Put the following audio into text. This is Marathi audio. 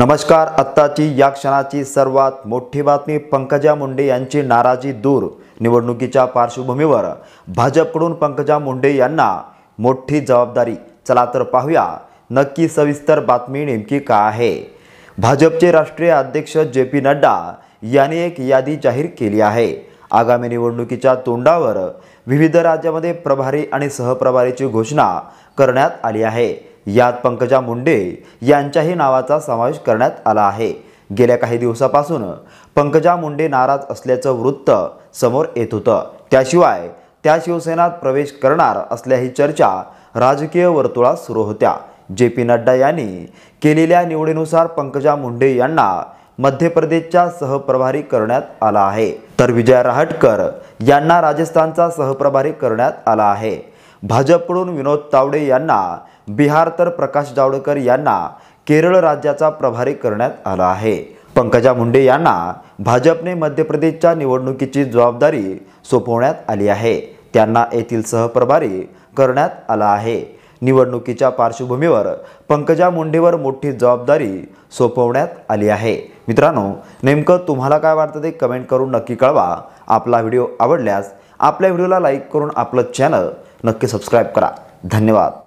नमस्कार आत्ताची या क्षणाची सर्वात मोठी बातमी पंकजा मुंडे यांची नाराजी दूर निवडणुकीच्या पार्श्वभूमीवर भाजपकडून पंकजा मुंडे यांना मोठी जबाबदारी चला तर पाहूया नक्की सविस्तर बातमी नेमकी का आहे भाजपचे राष्ट्रीय अध्यक्ष जे पी नड्डा यांनी एक यादी जाहीर केली आहे आगामी निवडणुकीच्या तोंडावर विविध राज्यामध्ये प्रभारी आणि सहप्रभारीची घोषणा करण्यात आली आहे यात पंकजा मुंडे यांच्याही नावाचा समावेश करण्यात आला आहे गेल्या काही दिवसापासून पंकजा मुंडे नाराज असल्याचं वृत्त समोर येत होतं त्याशिवाय त्या शिवसेनात प्रवेश करणार असल्याही चर्चा राजकीय वर्तुळात सुरू होत्या जे पी नड्डा यांनी केलेल्या निवडीनुसार पंकजा मुंडे यांना मध्य प्रदेशच्या सहप्रभारी करण्यात आला आहे तर विजय रहाटकर यांना राजस्थानचा सहप्रभारी करण्यात आला आहे भाजपकडून विनोद तावडे यांना बिहार तर प्रकाश जावडेकर यांना केरळ राज्याचा प्रभारी करण्यात आला आहे पंकजा मुंडे यांना भाजपने मध्य प्रदेशच्या निवडणुकीची जबाबदारी सोपवण्यात आली आहे त्यांना येथील सहप्रभारी करण्यात आला आहे निवडणुकीच्या पार्श्वभूमीवर पंकजा मुंडेवर मोठी जबाबदारी सोपवण्यात आली आहे मित्रांनो नेमकं तुम्हाला काय वाटतं ते कमेंट करून नक्की कळवा आपला व्हिडिओ आवडल्यास आपल्या व्हिडिओला लाईक करून आपलं चॅनल नक्की सबस्क्राईब करा धन्यवाद